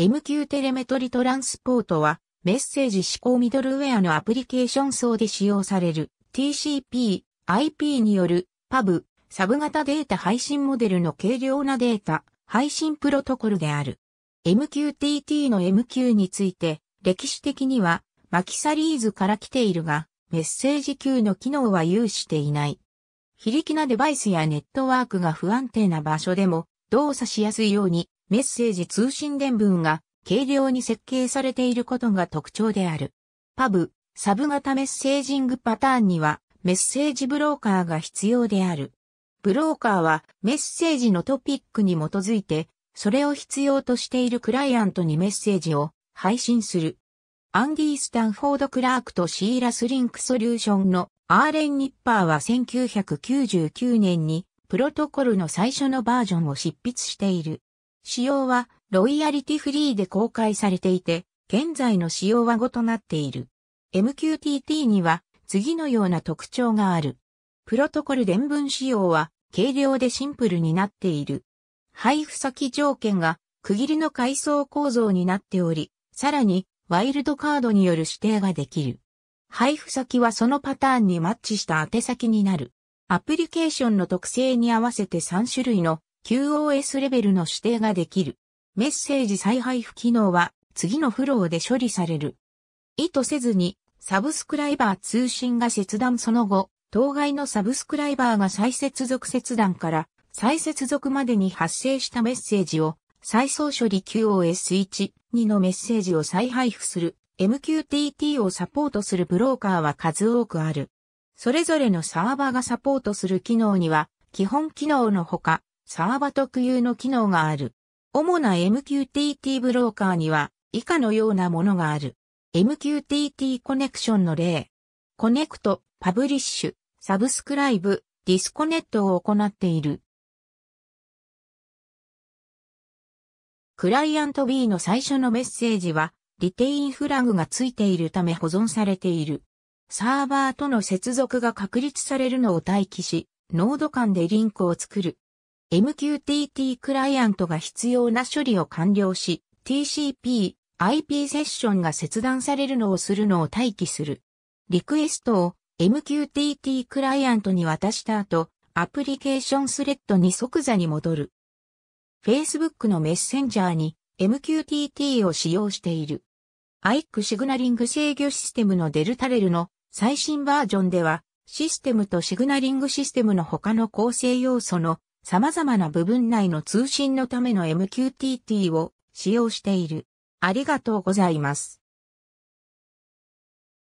MQ テレメトリトランスポートは、メッセージ指向ミドルウェアのアプリケーション層で使用される TCP、IP による PUB、サブ型データ配信モデルの軽量なデータ配信プロトコルである。MQTT の MQ について、歴史的にはマキサリーズから来ているが、メッセージ級の機能は有していない。非力なデバイスやネットワークが不安定な場所でも動作しやすいようにメッセージ通信伝文が軽量に設計されていることが特徴である。パブ、サブ型メッセージングパターンにはメッセージブローカーが必要である。ブローカーはメッセージのトピックに基づいて、それを必要としているクライアントにメッセージを配信する。アンディ・スタンフォード・クラークとシーラ・スリンク・ソリューションのアーレン・ニッパーは1999年にプロトコルの最初のバージョンを執筆している。仕様はロイヤリティフリーで公開されていて、現在の仕様は5となっている。MQTT には次のような特徴がある。プロトコル伝文仕様は軽量でシンプルになっている。配布先条件が区切りの階層構造になっており、さらにワイルドカードによる指定ができる。配布先はそのパターンにマッチした宛先になる。アプリケーションの特性に合わせて3種類の QoS レベルの指定ができる。メッセージ再配布機能は次のフローで処理される。意図せずにサブスクライバー通信が切断その後、当該のサブスクライバーが再接続切断から再接続までに発生したメッセージを再送処理 QoS1、2のメッセージを再配布する MQTT をサポートするブローカーは数多くある。それぞれのサーバーがサポートする機能には基本機能のほかサーバ特有の機能がある。主な MQTT ブローカーには以下のようなものがある。MQTT コネクションの例。コネクト、パブリッシュ、サブスクライブ、ディスコネットを行っている。クライアント B の最初のメッセージは、リテインフラグがついているため保存されている。サーバーとの接続が確立されるのを待機し、ノード間でリンクを作る。MQTT クライアントが必要な処理を完了し、TCP、IP セッションが切断されるのをするのを待機する。リクエストを MQTT クライアントに渡した後、アプリケーションスレッドに即座に戻る。Facebook のメッセンジャーに MQTT を使用している。IC シグナリング制御システムのデルタレルの最新バージョンでは、システムとシグナリングシステムの他の構成要素の様々な部分内の通信のための MQTT を使用している。ありがとうございます。